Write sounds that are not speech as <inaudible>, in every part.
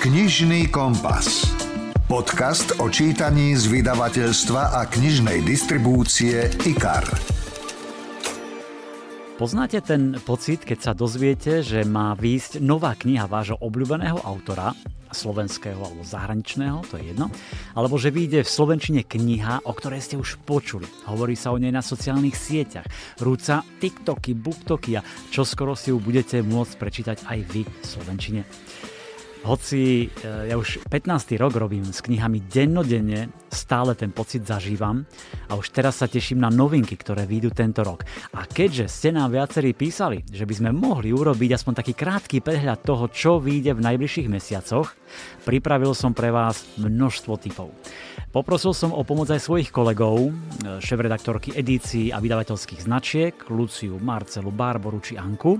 Knižný kompas. Podcast o čítaní z vydavateľstva a knižnej distribúcie IKAR. Poznáte ten pocit, keď sa dozviete, že má výjsť nová kniha vášho obľúbeného autora, slovenského alebo zahraničného, to je jedno, alebo že vyjde v slovenčine kniha, o ktorej ste už počuli. Hovorí sa o nej na sociálnych sieťach. Rúca TikToky, BookToky a čoskoro si ju budete môcť prečítať aj vy v slovenčine. Hoci eh, ja už 15. rok robím s knihami dennodenne, stále ten pocit zažívam a už teraz sa teším na novinky, ktoré výjdu tento rok. A keďže ste nám viacerí písali, že by sme mohli urobiť aspoň taký krátky prehľad toho, čo vyjde v najbližších mesiacoch, pripravil som pre vás množstvo typov. Poprosil som o pomoc aj svojich kolegov, eh, šéf-redaktorky edícií a vydavateľských značiek, Luciu, Marcelu, Barboru či Anku,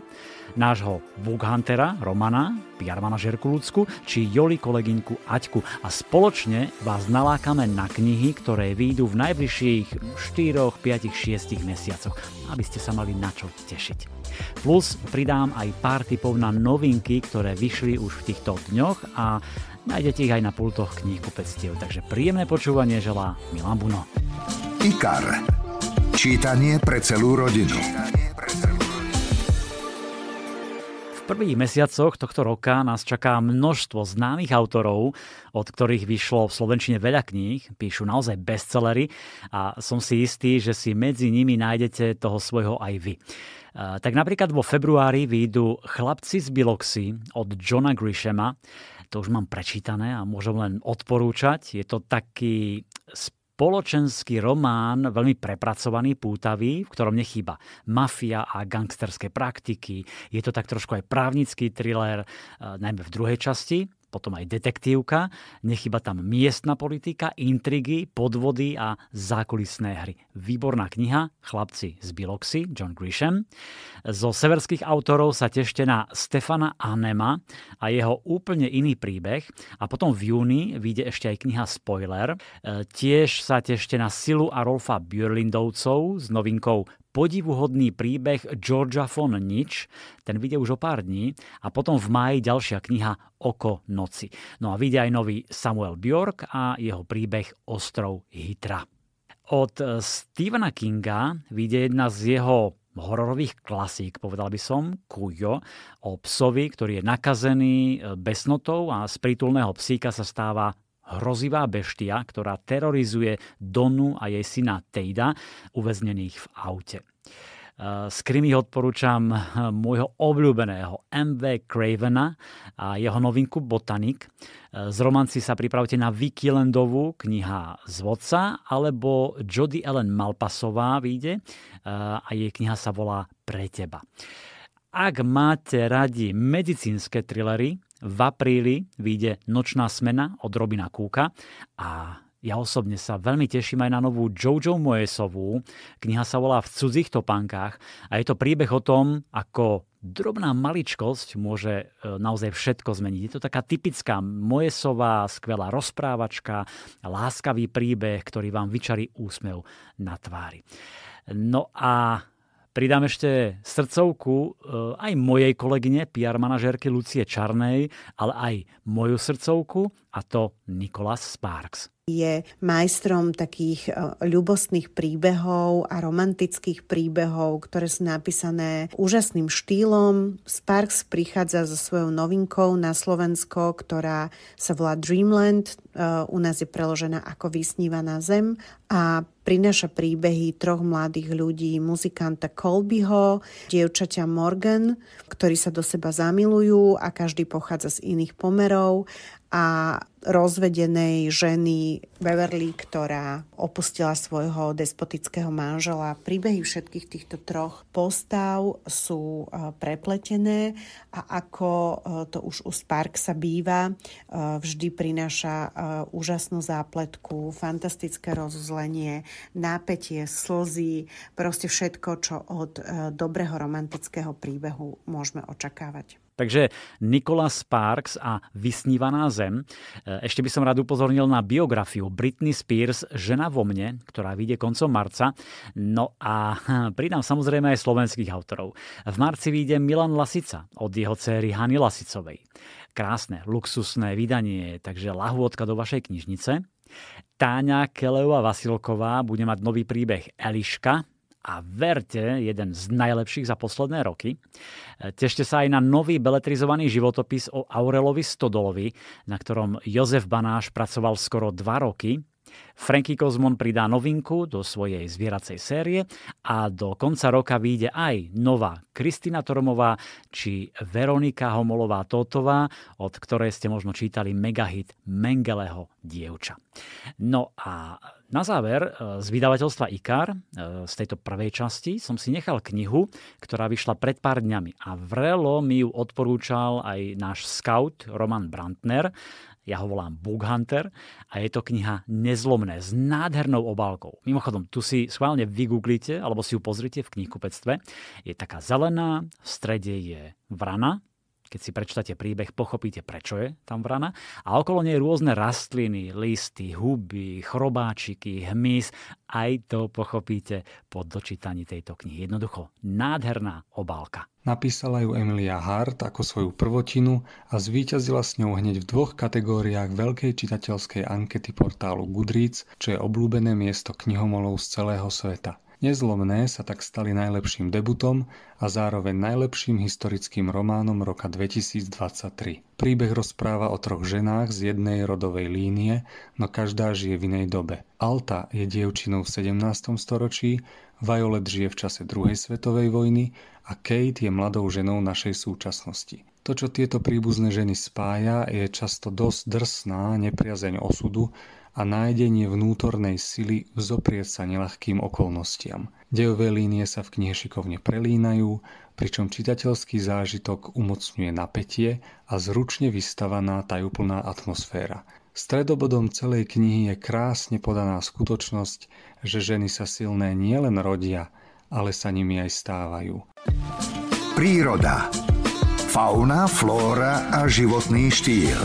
nášho bookhuntera Romana, PR manažerku Lucku či Joli kolegynku Aťku a spoločne vás nalákame na knihy, ktoré výjdu v najbližších 4, 5, 6 mesiacoch, aby ste sa mali na čo tešiť. Plus pridám aj pár tipov na novinky, ktoré vyšli už v týchto dňoch a nájdete ich aj na pultoch pectiev. Takže príjemné počúvanie želá Milan Buno. IKAR. Čítanie pre celú rodinu. Čítanie pre celú prvých mesiacoch tohto roka nás čaká množstvo známych autorov, od ktorých vyšlo v Slovenčine veľa kníh, píšu naozaj bestsellery a som si istý, že si medzi nimi nájdete toho svojho aj vy. Tak napríklad vo februári výjdu Chlapci z Biloxy od Johna Grishema, To už mám prečítané a môžem len odporúčať. Je to taký spoločenský román, veľmi prepracovaný, pútavý, v ktorom nechýba mafia a gangsterské praktiky. Je to tak trošku aj právnický thriller, eh, najmä v druhej časti potom aj detektívka, nechyba tam miestna politika, intrigy, podvody a zákulisné hry. Výborná kniha, chlapci z Biloxi, John Grisham. Zo severských autorov sa tešte na Stefana Anema a jeho úplne iný príbeh. A potom v júni vyjde ešte aj kniha Spoiler. E, tiež sa tešte na Silu a Rolfa Björlindovcov s novinkou podivuhodný príbeh Georgia von Nič, ten vyjde už o pár dní, a potom v máji ďalšia kniha Oko noci. No a vyjde aj nový Samuel Bjork a jeho príbeh Ostrov Hitra. Od eh, Stephena Kinga vyjde jedna z jeho hororových klasík, povedal by som, Kujo, o psovi, ktorý je nakazený eh, besnotou a z prítulného psíka sa stáva hrozivá beštia, ktorá terorizuje Donu a jej syna Tejda, uväznených v aute. E, z krimi odporúčam môjho obľúbeného MV Cravena a jeho novinku Botanik. E, z romanci sa pripravte na Vicky Landovú, kniha z vodca, alebo Jody Ellen Malpasová vyjde e, a jej kniha sa volá Pre teba. Ak máte radi medicínske trilery, v apríli vyjde Nočná smena od Robina Kúka a ja osobne sa veľmi teším aj na novú Jojo Moesovú. Kniha sa volá V cudzích topankách a je to príbeh o tom, ako drobná maličkosť môže e, naozaj všetko zmeniť. Je to taká typická Moesová, skvelá rozprávačka, láskavý príbeh, ktorý vám vyčarí úsmev na tvári. No a Pridám ešte srdcovku eh, aj mojej kolegyne, PR manažérky Lucie Čarnej, ale aj moju srdcovku a to Nicholas Sparks je majstrom takých e, ľubostných príbehov a romantických príbehov, ktoré sú napísané úžasným štýlom. Sparks prichádza so svojou novinkou na Slovensko, ktorá sa volá Dreamland, e, u nás je preložená ako Vysnívaná zem a prináša príbehy troch mladých ľudí, muzikanta Colbyho, dievčaťa Morgan, ktorí sa do seba zamilujú a každý pochádza z iných pomerov a rozvedenej ženy Beverly, ktorá opustila svojho despotického manžela. Príbehy všetkých týchto troch postav sú e, prepletené a ako e, to už u Sparksa býva, e, vždy prináša úžasnú zápletku, fantastické rozuzlenie, nápetie, slzy, proste všetko, čo od dobrého romantického príbehu môžeme očakávať. Takže Nicholas Sparks a Vysnívaná zem. E, ešte by som rád upozornil na biografiu Britney Spears Žena vo mne, ktorá vyjde koncom marca. No a <laughs> pridám samozrejme aj slovenských autorov. V marci vyjde Milan Lasica od jeho céry Hany Lasicovej. Krásne, luxusné vydanie, takže lahôdka do vašej knižnice. Táňa Keleová Vasilková bude mať nový príbeh Eliška a verte, jeden z najlepších za posledné roky. E, tešte sa aj na nový beletrizovaný životopis o Aurelovi Stodolovi, na ktorom Jozef Banáš pracoval skoro dva roky. Frankie Cosmon pridá novinku do svojej zvieracej série a do konca roka vyjde aj nová Kristina Tormová či Veronika Homolová-Totová, od ktorej ste možno čítali megahit Mengeleho dievča. No a na záver e, z vydavateľstva IKAR, e, z tejto prvej časti, som si nechal knihu, ktorá vyšla pred pár dňami a vrelo mi ju odporúčal aj náš scout Roman Brantner ja ho volám Book Hunter a je to kniha Nezlomné s nádhernou obálkou. Mimochodom, tu si schválne vygooglite alebo si ju pozrite v knihkupectve. Je taká zelená, v strede je vrana, keď si prečítate príbeh, pochopíte, prečo je tam vrana. A okolo nej rôzne rastliny, listy, huby, chrobáčiky, hmyz. Aj to pochopíte po dočítaní tejto knihy. Jednoducho nádherná obálka. Napísala ju Emilia Hart ako svoju prvotinu a zvíťazila s ňou hneď v dvoch kategóriách veľkej čitateľskej ankety portálu Goodreads, čo je obľúbené miesto knihomolov z celého sveta – Nezlomné sa tak stali najlepším debutom a zároveň najlepším historickým románom roka 2023. Príbeh rozpráva o troch ženách z jednej rodovej línie, no každá žije v inej dobe. Alta je dievčinou v 17. storočí, Violet žije v čase druhej svetovej vojny a Kate je mladou ženou našej súčasnosti. To, čo tieto príbuzné ženy spája, je často dosť drsná nepriazeň osudu, a nájdenie vnútornej sily vzoprieť sa nelahkým okolnostiam. Dejové línie sa v knihe šikovne prelínajú, pričom čitateľský zážitok umocňuje napätie a zručne vystavaná tajúplná atmosféra. Stredobodom celej knihy je krásne podaná skutočnosť, že ženy sa silné nielen rodia, ale sa nimi aj stávajú. Príroda Fauna, flóra a životný štýl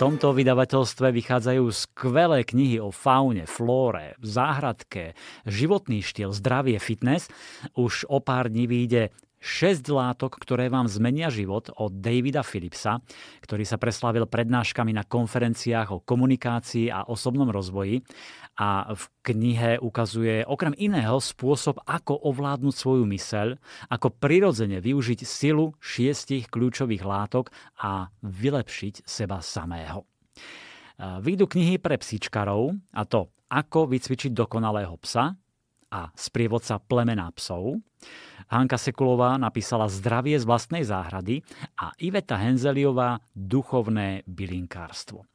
tomto vydavateľstve vychádzajú skvelé knihy o faune, flóre, záhradke, životný štýl, zdravie, fitness. Už o pár dní vyjde 6 látok, ktoré vám zmenia život od Davida Philipsa, ktorý sa preslávil prednáškami na konferenciách o komunikácii a osobnom rozvoji a v knihe ukazuje okrem iného spôsob, ako ovládnuť svoju myseľ, ako prirodzene využiť silu šiestich kľúčových látok a vylepšiť seba samého. Výjdu knihy pre psíčkarov, a to Ako vycvičiť dokonalého psa, a sprievodca plemena psov. Hanka Sekulová napísala Zdravie z vlastnej záhrady a Iveta Henzeliová Duchovné bylinkárstvo.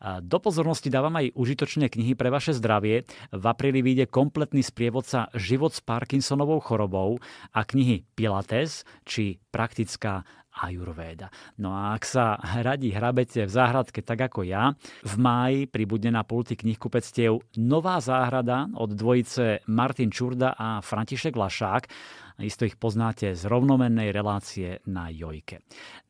Do pozornosti dávam aj užitočné knihy pre vaše zdravie. V apríli vyjde kompletný sprievodca Život s Parkinsonovou chorobou a knihy Pilates či Praktická ajurvéda. No a ak sa radi hrabete v záhradke tak ako ja, v máji pribudne na pulty knihkupectiev Nová záhrada od dvojice Martin Čurda a František Lašák. Isto ich poznáte z rovnomennej relácie na Jojke.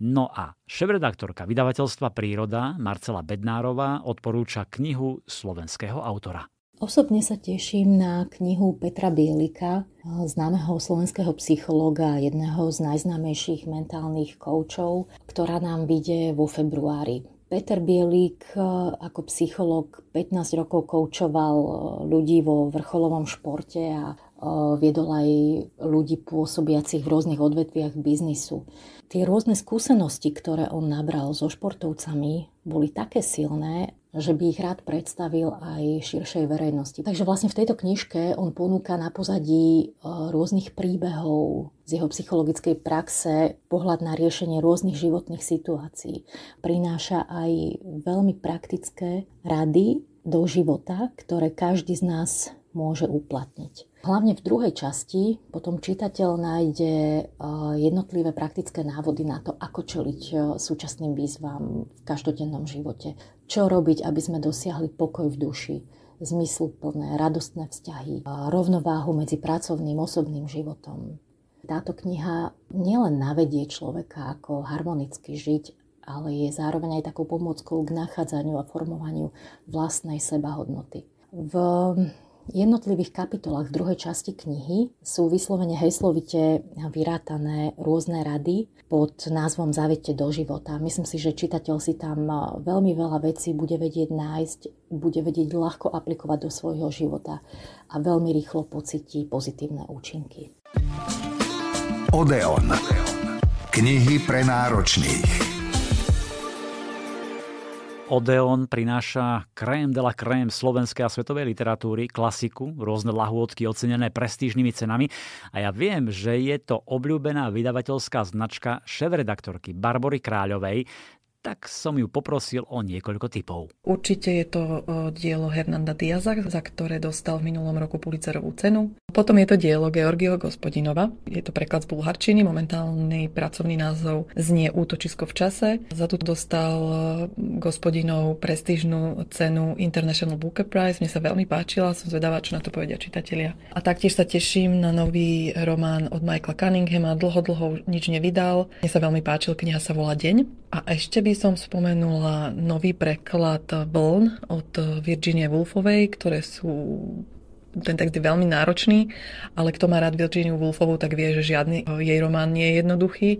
No a šéf-redaktorka vydavateľstva Príroda Marcela Bednárová odporúča knihu slovenského autora. Osobne sa teším na knihu Petra Bielika, známeho slovenského psychológa a jedného z najznámejších mentálnych koučov, ktorá nám vyjde vo februári. Peter Bielik e, ako psychológ 15 rokov koučoval e, ľudí vo vrcholovom športe a viedol aj ľudí pôsobiacich v rôznych odvetviach biznisu. Tie rôzne skúsenosti, ktoré on nabral so športovcami, boli také silné, že by ich rád predstavil aj širšej verejnosti. Takže vlastne v tejto knižke on ponúka na pozadí rôznych príbehov z jeho psychologickej praxe pohľad na riešenie rôznych životných situácií. Prináša aj veľmi praktické rady do života, ktoré každý z nás môže uplatniť. Hlavne v druhej časti potom čitateľ nájde e, jednotlivé praktické návody na to, ako čeliť e, súčasným výzvam v každodennom živote. Čo robiť, aby sme dosiahli pokoj v duši, zmysluplné, radostné vzťahy, e, rovnováhu medzi pracovným, osobným životom. Táto kniha nielen navedie človeka, ako harmonicky žiť, ale je zároveň aj takou pomockou k nachádzaniu a formovaniu vlastnej sebahodnoty. V jednotlivých kapitolách v druhej časti knihy sú vyslovene heslovite vyrátané rôzne rady pod názvom Zavete do života. Myslím si, že čitateľ si tam e, veľmi veľa vecí bude vedieť nájsť, bude vedieť ľahko aplikovať do svojho života a veľmi rýchlo pocíti pozitívne účinky. Odeon. Knihy pre náročných. Odeon prináša krém de la krém slovenskej a svetovej literatúry, klasiku, rôzne lahôdky ocenené prestížnymi cenami. A ja viem, že je to obľúbená vydavateľská značka šéf-redaktorky Barbory Kráľovej, tak som ju poprosil o niekoľko typov. Určite je to eh, dielo Hernanda Diaza, za ktoré dostal v minulom roku Pulitzerovú cenu. Potom je to dielo Georgieho Gospodinova. Je to preklad z bulharčiny. Momentálny pracovný názov znie Útočisko v čase. Za to dostal Gospodinov prestížnu cenu International Booker Prize. Mne sa veľmi páčila, som zvedavá, čo na to povedia čitatelia. A taktiež sa teším na nový román od Michaela Cunninghama. Dlho, dlho nič nevydal. Mne sa veľmi páčil, kniha sa volá Deň. A ešte by som spomenula nový preklad Vln od Virginie Woolfovej, ktoré sú ten text je veľmi náročný, ale kto má rád Virginiu Woolfovú, tak vie, že žiadny jej román nie je jednoduchý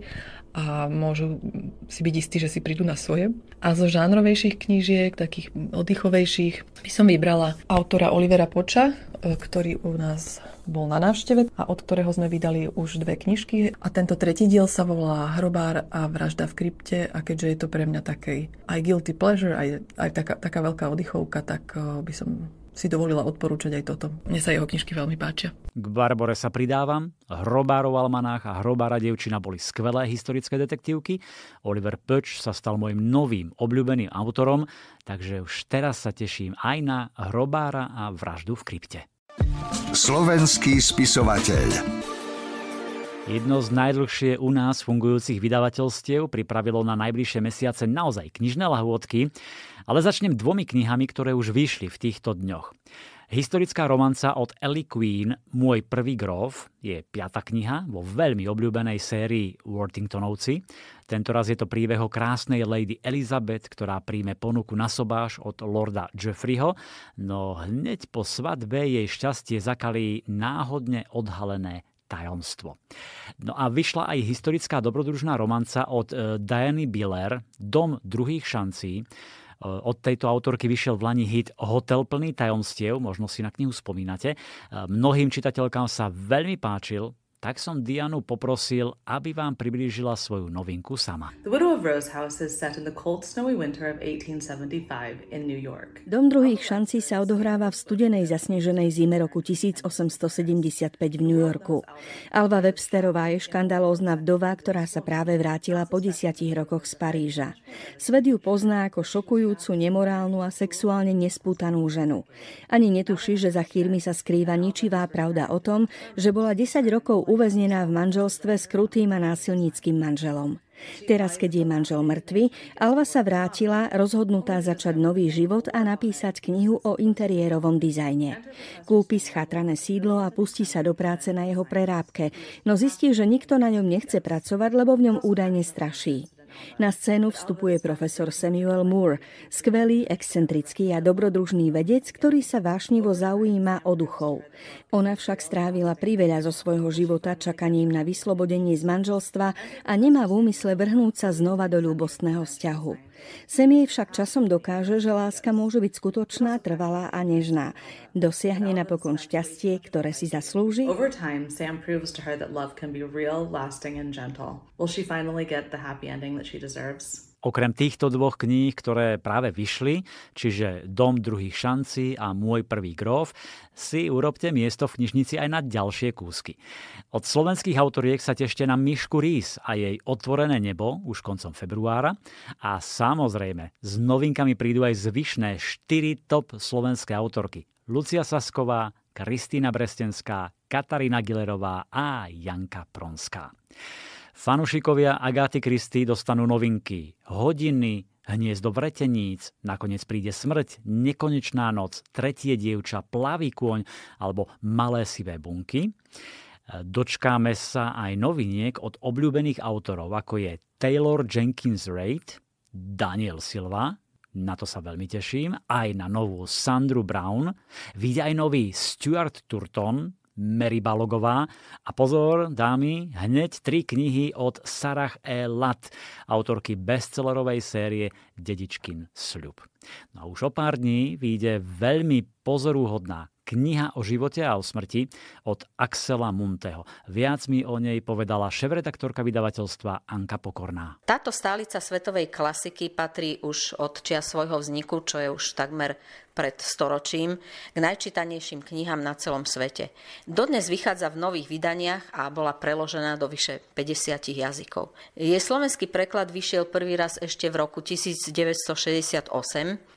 a môžu si byť istí, že si prídu na svoje. A zo žánrovejších knížiek, takých oddychovejších, by som vybrala autora Olivera Poča, e, ktorý u nás bol na návšteve a od ktorého sme vydali už dve knižky. A tento tretí diel sa volá Hrobár a vražda v krypte a keďže je to pre mňa taký aj guilty pleasure, aj, aj taká, taká veľká oddychovka, tak e, by som si dovolila odporúčať aj toto. Mne sa jeho knižky veľmi páčia. K Barbore sa pridávam. Hrobárov Almanách a Hrobára devčina boli skvelé historické detektívky. Oliver Pöč sa stal môjim novým obľúbeným autorom, takže už teraz sa teším aj na Hrobára a vraždu v krypte. Slovenský spisovateľ Jedno z najdlhšie u nás fungujúcich vydavateľstiev pripravilo na najbližšie mesiace naozaj knižné lahôdky, ale začnem dvomi knihami, ktoré už vyšli v týchto dňoch. Historická romanca od Ellie Queen Môj prvý grov je piata kniha vo veľmi obľúbenej sérii Worthingtonovci. Tentoraz je to príbeh o krásnej Lady Elizabeth, ktorá príjme ponuku na sobáš od Lorda Jeffreyho, no hneď po svadbe jej šťastie zakalí náhodne odhalené tajomstvo. No a vyšla aj historická dobrodružná romanca od e, Diany Biller, Dom druhých šancí. E, od tejto autorky vyšiel v Lani hit Hotel plný tajomstiev, možno si na knihu spomínate. E, mnohým čitateľkám sa veľmi páčil, tak som Dianu poprosil, aby vám priblížila svoju novinku sama. Dom druhých šancí sa odohráva v studenej zasneženej zime roku 1875 v New Yorku. Alva Websterová je škandalózna vdova, ktorá sa práve vrátila po desiatich rokoch z Paríža. Svet ju pozná ako šokujúcu, nemorálnu a sexuálne nespútanú ženu. Ani netuší, že za chýrmi sa skrýva ničivá pravda o tom, že bola 10 rokov uväznená v manželstve s krutým a násilníckým manželom. Teraz, keď je manžel mŕtvy, Alva sa vrátila, rozhodnutá začať nový život a napísať knihu o interiérovom dizajne. Kúpi schatrané sídlo a pustí sa do práce na jeho prerábke, no zistí, že nikto na ňom nechce pracovať, lebo v ňom údajne straší. Na scénu vstupuje profesor Samuel Moore, skvelý, excentrický a dobrodružný vedec, ktorý sa vášnivo zaujíma o duchov. Ona však strávila priveľa zo svojho života čakaním na vyslobodenie z manželstva a nemá v úmysle vrhnúť sa znova do ľubostného vzťahu. Sem jej však časom dokáže, že láska môže byť skutočná, trvalá a nežná. Dosiahne napokon šťastie, ktoré si zaslúži? Over time, Sam proves to her that love can be real, lasting and gentle. Will she finally get the happy ending that she deserves? Okrem týchto dvoch kníh, ktoré práve vyšli, čiže Dom druhých šanci a Môj prvý grov, si urobte miesto v knižnici aj na ďalšie kúsky. Od slovenských autoriek sa tešte na Mišku Rís a jej Otvorené nebo už koncom februára a samozrejme s novinkami prídu aj zvyšné štyri top slovenské autorky. Lucia Sasková, Kristýna Brestenská, Katarína Gilerová a Janka Pronská. Fanušikovia Agáty Kristy dostanú novinky, hodiny, hniezdo vreteníc, nakoniec príde smrť, nekonečná noc, tretie dievča, plavý kôň alebo malé sivé bunky. Dočkáme sa aj noviniek od obľúbených autorov, ako je Taylor Jenkins Reid, Daniel Silva, na to sa veľmi teším, aj na novú Sandru Brown. vidia aj nový Stuart Turton, Mary Balogová. A pozor, dámy, hneď tri knihy od Sarah E. Latt, autorky bestsellerovej série Dedičkin sľub. No a už o pár dní vyjde veľmi pozorúhodná kniha o živote a o smrti od Axela Munteho. Viac mi o nej povedala šéf-redaktorka vydavateľstva Anka Pokorná. Táto stálica svetovej klasiky patrí už od čia svojho vzniku, čo je už takmer pred storočím k najčítanejším knihám na celom svete. Dodnes vychádza v nových vydaniach a bola preložená do vyše 50 jazykov. Jej slovenský preklad vyšiel prvý raz ešte v roku 1968,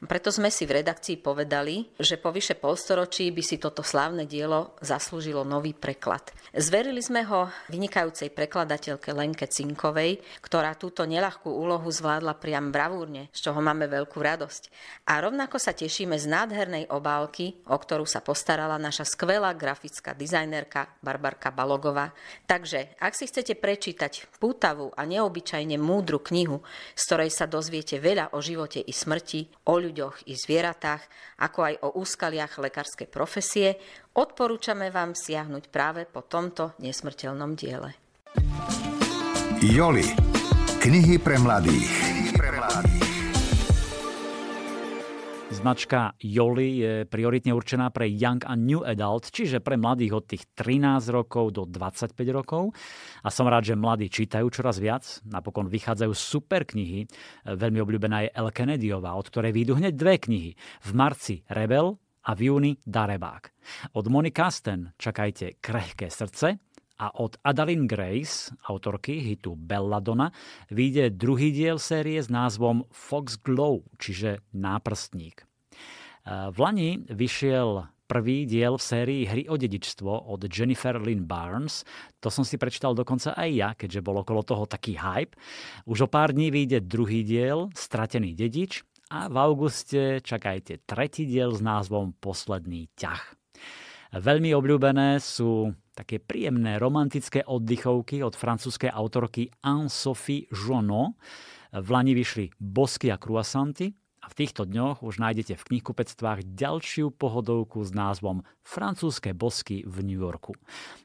preto sme si v redakcii povedali, že po vyše polstoročí by si toto slávne dielo zaslúžilo nový preklad. Zverili sme ho vynikajúcej prekladateľke Lenke Cinkovej, ktorá túto nelahkú úlohu zvládla priam bravúrne, z čoho máme veľkú radosť. A rovnako sa tešíme z nádhernej obálky, o ktorú sa postarala naša skvelá grafická dizajnerka Barbarka Balogová. Takže, ak si chcete prečítať pútavú a neobyčajne múdru knihu, z ktorej sa dozviete veľa o živote i smrti, o ľuďoch i zvieratách, ako aj o úskaliach lekárskej profesie, odporúčame vám siahnuť práve po tomto nesmrteľnom diele. Joli. Knihy pre mladých. Knihy pre mladých. Značka Joli je prioritne určená pre Young a New Adult, čiže pre mladých od tých 13 rokov do 25 rokov. A som rád, že mladí čítajú čoraz viac. Napokon vychádzajú super knihy. Veľmi obľúbená je El Kennedyová, od ktorej výjdu hneď dve knihy. V marci Rebel a v júni Darebák. Od Moni Kasten čakajte Krehké srdce, a od Adalyn Grace, autorky hitu Belladonna, vyjde druhý diel série s názvom Fox Glow, čiže náprstník. E, v Lani vyšiel prvý diel v sérii Hry o dedičstvo od Jennifer Lynn Barnes. To som si prečítal dokonca aj ja, keďže bol okolo toho taký hype. Už o pár dní vyjde druhý diel, Stratený dedič, a v auguste čakajte tretí diel s názvom Posledný ťah. Veľmi obľúbené sú také príjemné romantické oddychovky od francúzskej autorky Anne-Sophie Jono. V Lani vyšli Bosky a kruasanty a v týchto dňoch už nájdete v knihkupectvách ďalšiu pohodovku s názvom Francúzske bosky v New Yorku.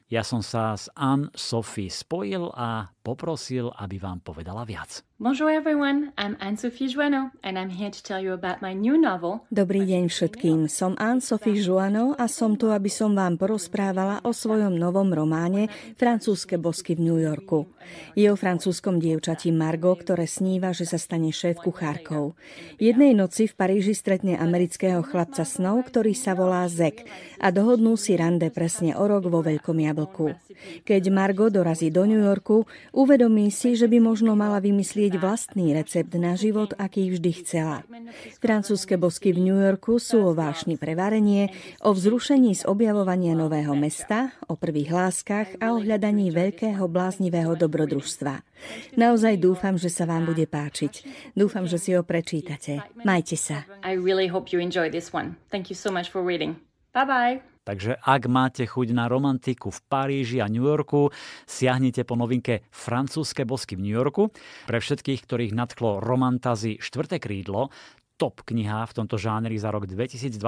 Ja som sa s Anne-Sophie spojil a poprosil, aby vám povedala viac. Bonjour everyone, I'm Anne-Sophie Joanneau and I'm here to tell you about my new novel. Dobrý deň všetkým, som Anne-Sophie Joanneau a som tu, aby som vám porozprávala o svojom novom románe Francúzske bosky v New Yorku. Je o francúzskom dievčati Margot, ktoré sníva, že sa stane šéf kuchárkou. Jednej noci v Paríži stretne amerického chlapca snov, ktorý sa volá Zek a dohodnú si rande presne o rok vo Veľkom jablku. Keď Margot dorazí do New Yorku, uvedomí si, že by možno mala vymyslieť vytvoriť vlastný recept na život, aký vždy chcela. Francúzske bosky v New Yorku sú o vášni pre varenie, o vzrušení z objavovania nového mesta, o prvých láskach a o hľadaní veľkého bláznivého dobrodružstva. Naozaj dúfam, že sa vám bude páčiť. Dúfam, že si ho prečítate. Majte sa. I really hope you enjoy this one. Thank you so much for reading. Bye bye. Takže ak máte chuť na romantiku v Paríži a New Yorku, siahnite po novinke Francúzske bosky v New Yorku. Pre všetkých, ktorých nadklo romantazy štvrté krídlo, top kniha v tomto žánri za rok 2023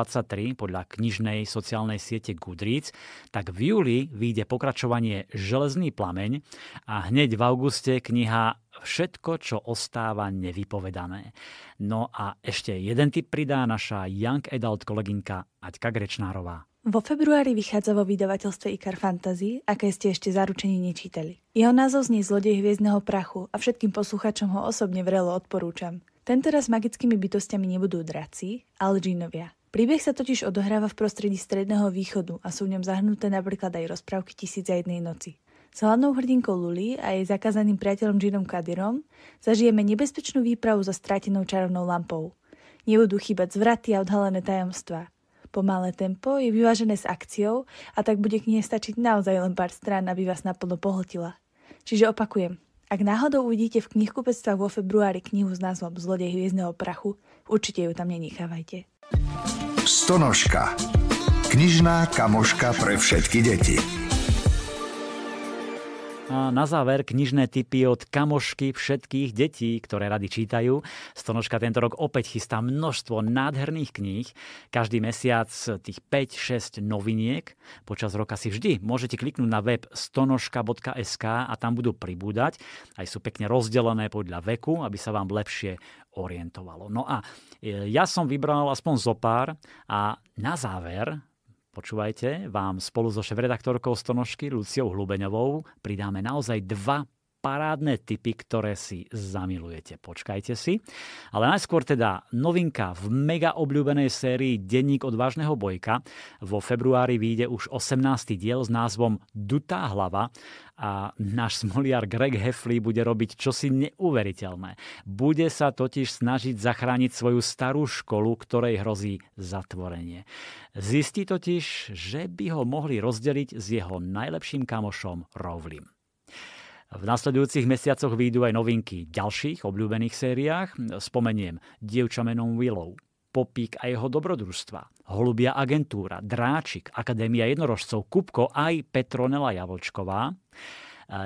podľa knižnej sociálnej siete Goodreads, tak v júli vyjde pokračovanie Železný plameň a hneď v auguste kniha Všetko, čo ostáva nevypovedané. No a ešte jeden tip pridá naša Young Adult kolegynka Aťka Grečnárová. Vo februári vychádza vo vydavateľstve Icar Fantasy, aké ste ešte zaručení nečítali. Jeho názov znie Zlodej hviezdneho prachu a všetkým posluchačom ho osobne vrelo odporúčam. Tentoraz magickými bytostiami nebudú draci, ale džinovia. Príbeh sa totiž odohráva v prostredí Stredného východu a sú v ňom zahrnuté napríklad aj rozprávky Tisíc a jednej noci. S hlavnou hrdinkou Luli a jej zakázaným priateľom Džinom Kadirom zažijeme nebezpečnú výpravu za stratenou čarovnou lampou. Nebudú chýbať zvraty a odhalené tajomstvá. Pomalé tempo je vyvážené s akciou a tak bude k nej stačiť naozaj len pár strán, aby vás naplno pohltila. Čiže opakujem, ak náhodou uvidíte v knihku vo februári knihu s názvom Zlodej hviezdneho prachu, určite ju tam nenechávajte. Stonožka. Knižná kamoška pre všetky deti. A na záver knižné typy od kamošky všetkých detí, ktoré rady čítajú. Stonožka tento rok opäť chystá množstvo nádherných kníh. Každý mesiac tých 5-6 noviniek. Počas roka si vždy môžete kliknúť na web stonožka.sk a tam budú pribúdať. Aj sú pekne rozdelené podľa veku, aby sa vám lepšie orientovalo. No a e, ja som vybral aspoň zopár a na záver Počúvajte, vám spolu so šéf-redaktorkou Stonožky Luciou Hlubeňovou pridáme naozaj dva parádne typy, ktoré si zamilujete. Počkajte si. Ale najskôr teda novinka v mega obľúbenej sérii Denník od vážneho bojka. Vo februári vyjde už 18. diel s názvom Dutá hlava a náš smoliar Greg Heffley bude robiť čosi neuveriteľné. Bude sa totiž snažiť zachrániť svoju starú školu, ktorej hrozí zatvorenie. Zistí totiž, že by ho mohli rozdeliť s jeho najlepším kamošom Rowlim. V nasledujúcich mesiacoch výjdu aj novinky v ďalších obľúbených sériách. Spomeniem Dievča menom Willow, Popík a jeho dobrodružstva, Holubia agentúra, Dráčik, Akadémia jednorožcov, Kupko aj Petronela Javlčková.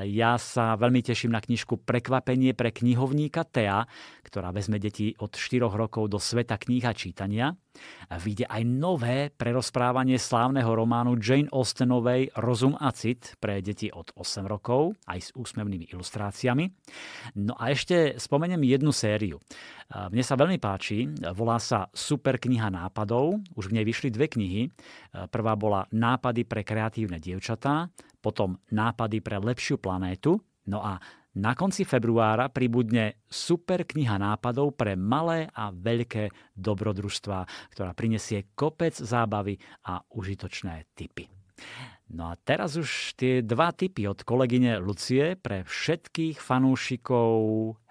Ja sa veľmi teším na knižku Prekvapenie pre knihovníka Tea, ktorá vezme deti od 4 rokov do sveta kníh a čítania vyjde aj nové prerozprávanie slávneho románu Jane Austenovej Rozum a cit pre deti od 8 rokov, aj s úsmevnými ilustráciami. No a ešte spomeniem jednu sériu. Mne sa veľmi páči, volá sa Super kniha nápadov, už v nej vyšli dve knihy. Prvá bola Nápady pre kreatívne dievčatá, potom Nápady pre lepšiu planétu, no a na konci februára pribudne super kniha nápadov pre malé a veľké dobrodružstvá, ktorá prinesie kopec zábavy a užitočné typy. No a teraz už tie dva tipy od kolegyne Lucie pre všetkých fanúšikov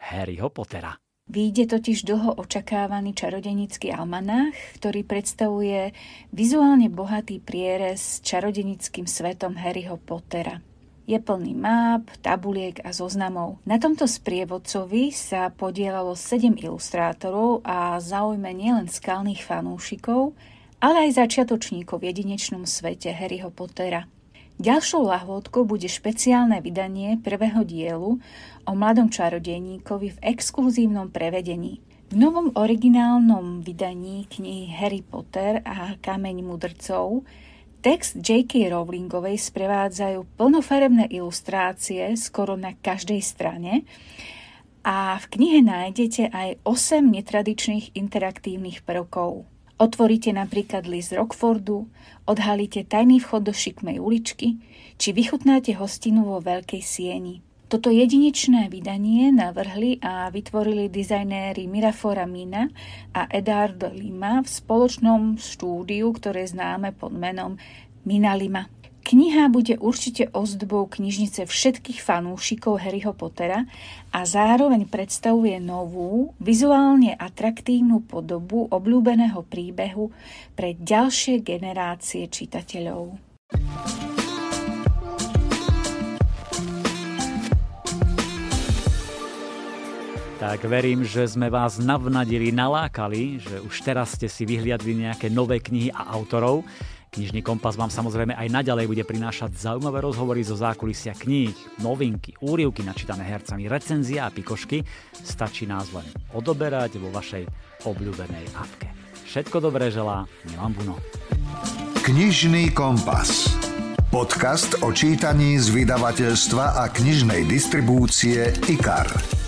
Harryho Pottera. Výjde totiž dlho očakávaný čarodenický almanách, ktorý predstavuje vizuálne bohatý prierez čarodenickým svetom Harryho Pottera je plný map, tabuliek a zoznamov. Na tomto sprievodcovi sa podielalo 7 ilustrátorov a zaujme nielen skalných fanúšikov, ale aj začiatočníkov v jedinečnom svete Harryho Pottera. Ďalšou lahôdkou bude špeciálne vydanie prvého dielu o mladom čarodejníkovi v exkluzívnom prevedení. V novom originálnom vydaní knihy Harry Potter a Kameň mudrcov Text J.K. Rowlingovej sprevádzajú plnofarebné ilustrácie skoro na každej strane a v knihe nájdete aj 8 netradičných interaktívnych prvkov. Otvoríte napríklad list Rockfordu, odhalíte tajný vchod do šikmej uličky či vychutnáte hostinu vo veľkej sieni. Toto jedinečné vydanie navrhli a vytvorili dizajnéri Mirafora Mina a Edard Lima v spoločnom štúdiu, ktoré známe pod menom Mina Lima. Kniha bude určite ozdobou knižnice všetkých fanúšikov Harryho Pottera a zároveň predstavuje novú, vizuálne atraktívnu podobu obľúbeného príbehu pre ďalšie generácie čitateľov. Tak verím, že sme vás navnadili, nalákali, že už teraz ste si vyhliadli nejaké nové knihy a autorov. Knižný kompas vám samozrejme aj naďalej bude prinášať zaujímavé rozhovory zo zákulisia kníh, novinky, úrivky načítané hercami, recenzia a pikošky. Stačí nás len odoberať vo vašej obľúbenej apke. Všetko dobré želá Milan Buno. Knižný kompas. Podcast o čítaní z vydavateľstva a knižnej distribúcie IKAR.